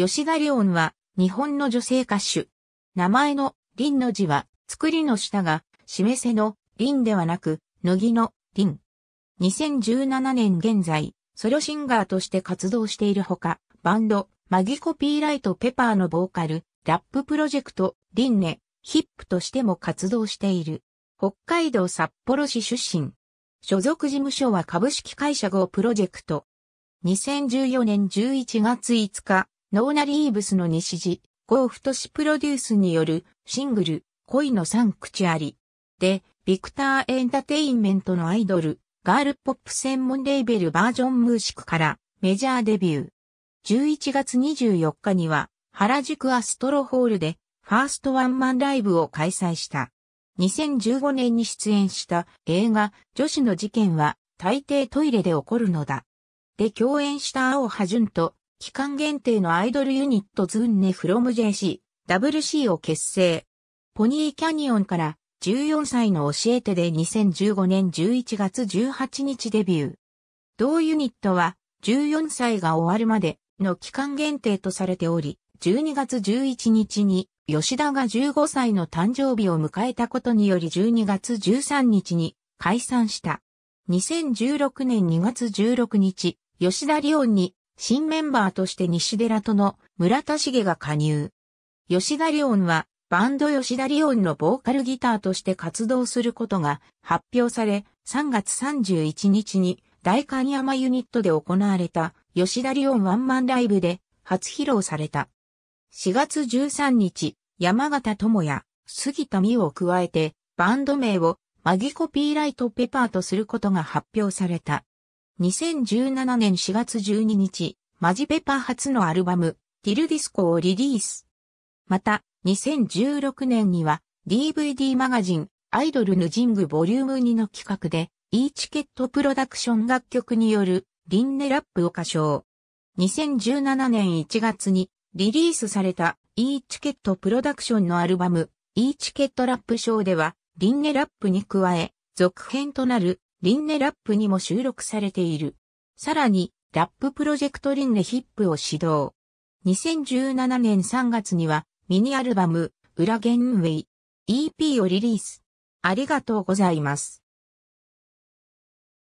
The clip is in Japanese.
吉田レオンは日本の女性歌手。名前の林の字は作りの下が示せの林ではなく、乃木の林。2017年現在、ソロシンガーとして活動しているほか、バンド、マギコピーライトペパーのボーカル、ラッププロジェクト、リンネ、ヒップとしても活動している。北海道札幌市出身。所属事務所は株式会社号プロジェクト。2014年11月5日、ノーナ・リーブスの西地、ゴーフトシプロデュースによるシングル、恋のサンクチュアリ。で、ビクターエンタテインメントのアイドル、ガールポップ専門レーベルバージョンムーシクからメジャーデビュー。11月24日には原宿アストロホールでファーストワンマンライブを開催した。2015年に出演した映画女子の事件は大抵トイレで起こるのだ。で共演した青葉純と期間限定のアイドルユニットズンネフロム JC、WC を結成。ポニーキャニオンから14歳の教えてで2015年11月18日デビュー。同ユニットは14歳が終わるまでの期間限定とされており、12月11日に吉田が15歳の誕生日を迎えたことにより12月13日に解散した。2016年2月16日、吉田リオンに新メンバーとして西寺との村田茂が加入。吉田リオンはバンド吉田リオンのボーカルギターとして活動することが発表され、3月31日に大観山ユニットで行われた吉田リオンワンマンライブで初披露された。4月13日、山形智也、杉田美を加えて、バンド名をマギコピーライトペパーとすることが発表された。2017年4月12日、マジペパ初のアルバム、ティルディスコをリリース。また、2016年には、DVD マガジン、アイドルヌジングボリューム2の企画で、E チケットプロダクション楽曲による、リンネラップを歌唱。2017年1月に、リリースされた、E チケットプロダクションのアルバム、E チケットラップショーでは、リンネラップに加え、続編となるリンネラップにも収録されている。さらに、ラッププロジェクトリンネヒップを指導。2017年3月には、ミニアルバム、裏ゲンウェイ EP をリリース。ありがとうございます。